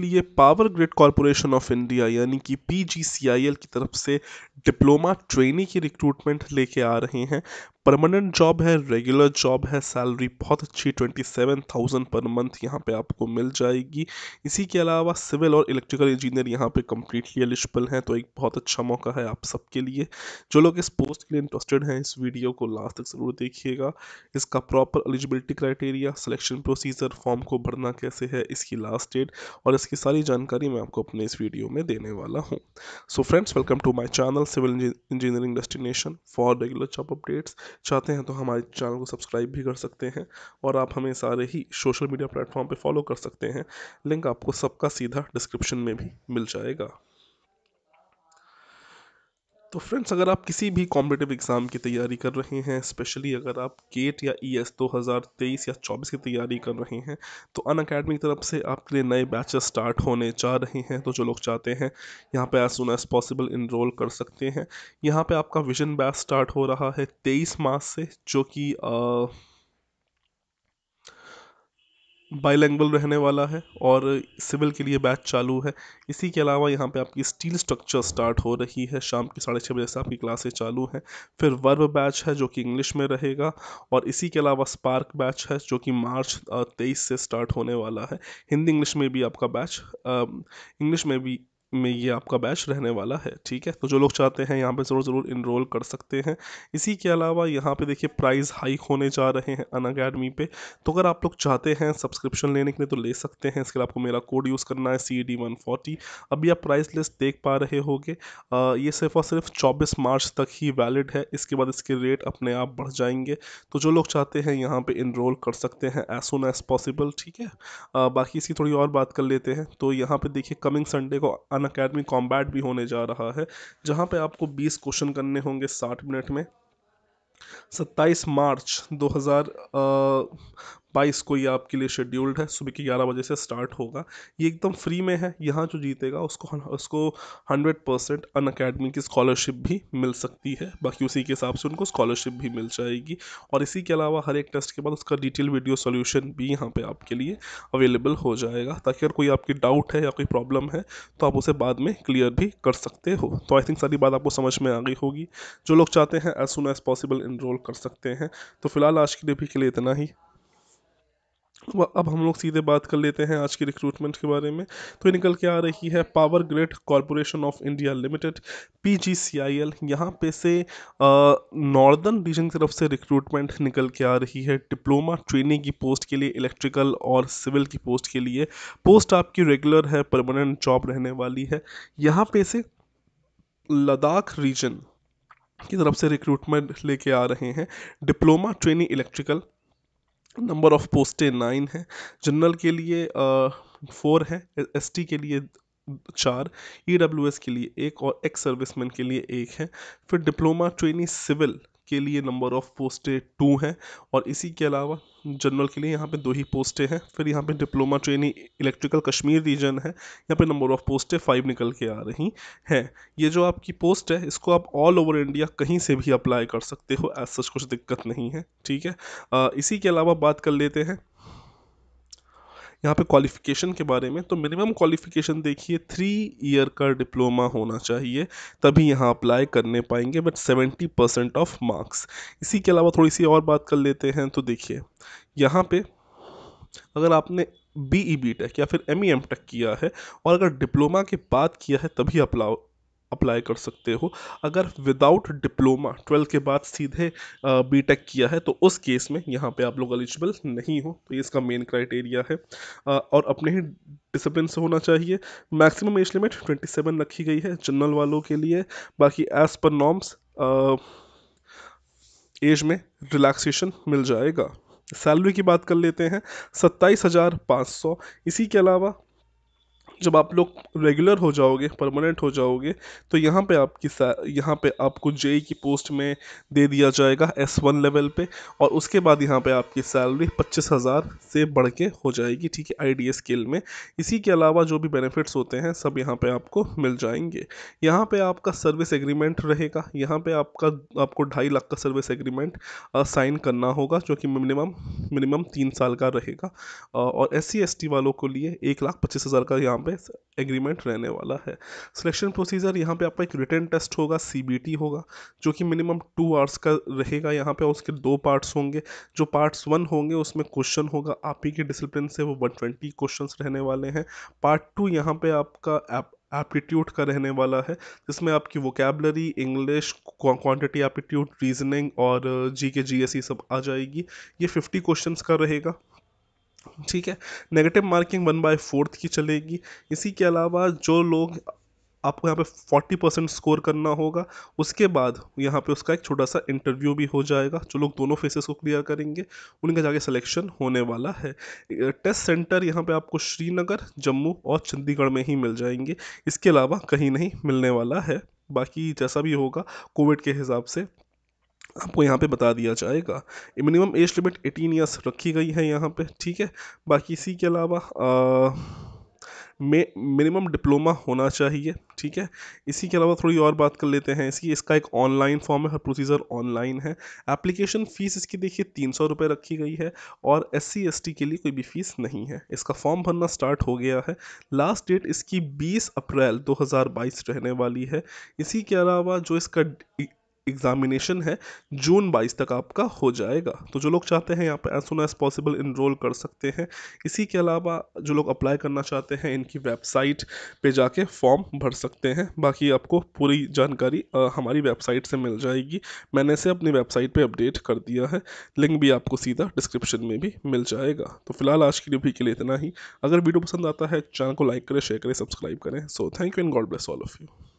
लिए power grid corporation of India यानी कि पी की तरफ से डिप्लोमा ट्रेनी की रिक्रूटमेंट लेके आ रहे हैं परमानेंट जॉब है रेगुलर जॉब है सैलरी बहुत अच्छी twenty seven thousand per month यहाँ पे आपको मिल जाएगी इसी के अलावा सिविल और इलेक्ट्रिकल इंजीनियर यहाँ पे कम्प्लीटली एलिजिबल हैं तो एक बहुत अच्छा मौका है आप सबके लिए जो लोग इस पोस्ट के लिए इंटरेस्टेड हैं इस वीडियो को लास्ट तक ज़रूर देखिएगा इसका proper eligibility criteria selection procedure form को भरना कैसे है इसकी लास्ट डेट और इसकी सारी जानकारी मैं आपको अपने इस वीडियो में देने वाला हूँ so friends welcome to my channel civil engineering destination for regular job updates चाहते हैं तो हमारे चैनल को सब्सक्राइब भी कर सकते हैं और आप हमें सारे ही सोशल मीडिया प्लेटफॉर्म पर फॉलो कर सकते हैं लिंक आपको सबका सीधा डिस्क्रिप्शन में भी मिल जाएगा तो फ्रेंड्स अगर आप किसी भी कॉम्पिटिव एग्ज़ाम की तैयारी कर रहे हैं स्पेशली अगर आप गेट या ई e एस दो हज़ार तेईस या चौबीस की तैयारी कर रहे हैं तो अन अकेडमी की तरफ से आपके लिए नए बैचेस स्टार्ट होने जा रहे हैं तो जो लोग चाहते हैं यहाँ पे as soon as possible enroll कर सकते हैं यहाँ पर आपका विजन बैच स्टार्ट हो रहा है तेईस मार्च से जो कि बाइलेंगुअल रहने वाला है और सिविल के लिए बैच चालू है इसी के अलावा यहाँ पे आपकी स्टील स्ट्रक्चर स्टार्ट हो रही है शाम के साढ़े छः बजे से आपकी क्लासें चालू हैं फिर वर्ब बैच है जो कि इंग्लिश में रहेगा और इसी के अलावा स्पार्क बैच है जो कि मार्च तेईस से स्टार्ट होने वाला है हिंदी इंग्लिश में भी आपका बैच इंग्लिश में भी में ये आपका बैच रहने वाला है ठीक है तो जो लोग चाहते हैं यहाँ पे ज़रूर ज़रूर इनरोल कर सकते हैं इसी के अलावा यहाँ पे देखिए प्राइस हाइक होने जा रहे हैं अन अकेडमी पे तो अगर आप लोग चाहते हैं सब्सक्रिप्शन लेने के लिए तो ले सकते हैं इसके लिए आपको मेरा कोड यूज़ करना है सी डी वन फोर्टी अभी आप प्राइस लिस्ट देख पा रहे होगे ये सिर्फ और सिर्फ चौबीस मार्च तक ही वैलिड है इसके बाद इसके रेट अपने आप बढ़ जाएंगे तो जो लोग चाहते हैं यहाँ पर इनरोल कर सकते हैं एज सुन एज़ पॉसिबल ठीक है बाकी इसकी थोड़ी और बात कर लेते हैं तो यहाँ पर देखिए कमिंग संडे को अन अकेडमी कॉम्बैट भी होने जा रहा है जहाँ पे आपको 20 क्वेश्चन करने होंगे 60 मिनट में 27 मार्च 2000 बाईस को ये आपके लिए शेड्यूल्ड है सुबह के ग्यारह बजे से स्टार्ट होगा ये एकदम फ्री में है यहाँ जो जीतेगा उसको उसको हंड्रेड परसेंट अन अकेडमी की स्कॉलरशिप भी मिल सकती है बाकी उसी के हिसाब से उनको स्कॉलरशिप भी मिल जाएगी और इसी के अलावा हर एक टेस्ट के बाद उसका डिटेल वीडियो सोल्यूशन भी यहाँ पर आपके लिए अवेलेबल हो जाएगा ताकि अगर कोई आपकी डाउट है या कोई प्रॉब्लम है तो आप उसे बाद में क्लियर भी कर सकते हो तो आई थिंक सारी बात आपको समझ में आ गई होगी जो लोग चाहते हैं as soon as possible enroll कर सकते हैं तो फिलहाल आज के लिए भी के लिए इतना ही अब हम लोग सीधे बात कर लेते हैं आज की रिक्रूटमेंट के बारे में तो ये निकल के आ रही है power grid corporation of India limited P G C I L यहाँ पे से नॉर्दर्न रीजन की तरफ से रिक्रूटमेंट निकल के आ रही है डिप्लोमा ट्रेनिंग की पोस्ट के लिए इलेक्ट्रिकल और सिविल की पोस्ट के लिए पोस्ट आपकी रेगुलर है परमानेंट जॉब रहने वाली है यहाँ पे से लद्दाख रीजन की तरफ से रिक्रूटमेंट लेके आ रहे हैं diploma training electrical number of पोस्टें नाइन हैं जनरल के लिए फोर है एस टी के लिए चार ई डब्ल्यू एस के लिए एक और एक्स सर्विसमैन के लिए एक है फिर डिप्लोमा ट्रेनी सिविल के लिए नंबर ऑफ़ पोस्टें टू हैं और इसी के अलावा जनरल के लिए यहाँ पे दो ही पोस्टें हैं फिर यहाँ पे diploma trainee electrical Kashmir region है यहाँ पे नंबर ऑफ़ पोस्टें फाइव निकल के आ रही हैं ये जो आपकी पोस्ट है इसको आप ऑल ओवर इंडिया कहीं से भी अप्लाई कर सकते हो एज सच कुछ दिक्कत नहीं है ठीक है आ, इसी के अलावा बात कर लेते हैं यहाँ पे क्वालिफ़िकेशन के बारे में तो मिनिमम क्वालिफ़िकेशन देखिए थ्री ईयर का डिप्लोमा होना चाहिए तभी यहाँ अप्लाई करने पाएंगे but seventy percent of marks इसी के अलावा थोड़ी सी और बात कर लेते हैं तो देखिए यहाँ पे अगर आपने बी ई बी टेक या फिर एम ई एम टेक किया है और अगर डिप्लोमा के बाद किया है तभी अप्लाई अप्लाई कर सकते हो अगर विदाउट डिप्लोमा ट्वेल्थ के बाद सीधे बी टेक किया है तो उस केस में यहाँ पे आप लोग एलिजिबल नहीं हो तो ये इसका मेन क्राइटेरिया है आ, और अपने ही डिसिप्लिन से होना चाहिए मैक्सिमम एज लिमिट 27 रखी गई है जनरल वालों के लिए बाकी एज़ पर नॉर्म्स एज में रिलैक्सेशन मिल जाएगा सैलरी की बात कर लेते हैं सत्ताईस हज़ार पाँच सौ इसी के अलावा जब आप लोग रेगुलर हो जाओगे परमानेंट हो जाओगे तो यहाँ पे आपकी यहाँ पे आपको जेई की पोस्ट में दे दिया जाएगा एस वन लेवल पे और उसके बाद यहाँ पे आपकी सैलरी पच्चीस हज़ार से बढ़ के हो जाएगी ठीक है आई डी स्केल में इसी के अलावा जो भी बेनिफिट्स होते हैं सब यहाँ पर आपको मिल जाएंगे यहाँ पर आपका सर्विस एग्रीमेंट रहेगा यहाँ पर आपका आपको ढाई लाख का सर्विस एग्रीमेंट साइन करना होगा जो कि मिनिमम मिनिमम तीन साल का रहेगा और एस सी वालों के लिए एक लाख पच्चीस हज़ार का यहाँ पे एग्रीमेंट रहने वाला है सिलेक्शन प्रोसीजर यहाँ पे आपका एक रिटर्न टेस्ट होगा सी होगा जो कि मिनिमम टू आवर्स का रहेगा यहाँ पे उसके दो पार्ट्स होंगे जो पार्ट्स वन होंगे उसमें क्वेश्चन होगा आप ही के डिसिप्लिन से वो वन ट्वेंटी क्वेश्चन रहने वाले हैं पार्ट टू यहाँ पर आपका आप, एप्टीट्यूड का रहने वाला है जिसमें आपकी vocabulary English quantity aptitude reasoning और जी के जी एस सब आ जाएगी ये फिफ्टी क्वेश्चंस का रहेगा ठीक है negative marking one by fourth की चलेगी इसी के अलावा जो लोग आपको यहाँ पे फोर्टी परसेंट स्कोर करना होगा उसके बाद यहाँ पे उसका एक छोटा सा इंटरव्यू भी हो जाएगा जो लोग दोनों फेसेस को क्लियर करेंगे उनका जाके सिलेक्शन होने वाला है टेस्ट सेंटर यहाँ पे आपको श्रीनगर जम्मू और चंडीगढ़ में ही मिल जाएंगे इसके अलावा कहीं नहीं मिलने वाला है बाकी जैसा भी होगा कोविड के हिसाब से आपको यहाँ पे बता दिया जाएगा minimum age limit eighteen years रखी गई है यहाँ पे ठीक है बाकी इसी के अलावा मिनिमम डिप्लोमा होना चाहिए ठीक है इसी के अलावा थोड़ी और बात कर लेते हैं इसकी इसका एक ऑनलाइन फॉर्म है हर प्रोसीजर ऑनलाइन है एप्लीकेशन फ़ीस इसकी देखिए तीन सौ रुपये रखी गई है और एस सी के लिए कोई भी फ़ीस नहीं है इसका फॉर्म भरना स्टार्ट हो गया है लास्ट डेट इसकी बीस अप्रैल दो हज़ार बाईस रहने वाली है इसी के अलावा जो इसका एग्ज़ामिनेशन है जून 22 तक आपका हो जाएगा तो जो लोग चाहते हैं यहाँ पर as soon as possible enroll कर सकते हैं इसी के अलावा जो लोग अप्लाई करना चाहते हैं इनकी वेबसाइट पे जाके फॉर्म भर सकते हैं बाकी आपको पूरी जानकारी आ, हमारी वेबसाइट से मिल जाएगी मैंने इसे अपनी वेबसाइट पर अपडेट कर दिया है लिंक भी आपको सीधा डिस्क्रिप्शन में भी मिल जाएगा तो फिलहाल आज की रिव्यू के लिए इतना ही अगर वीडियो पसंद आता है चैनल को लाइक करें शेयर करें सब्सक्राइब करें so thank you and God bless all of you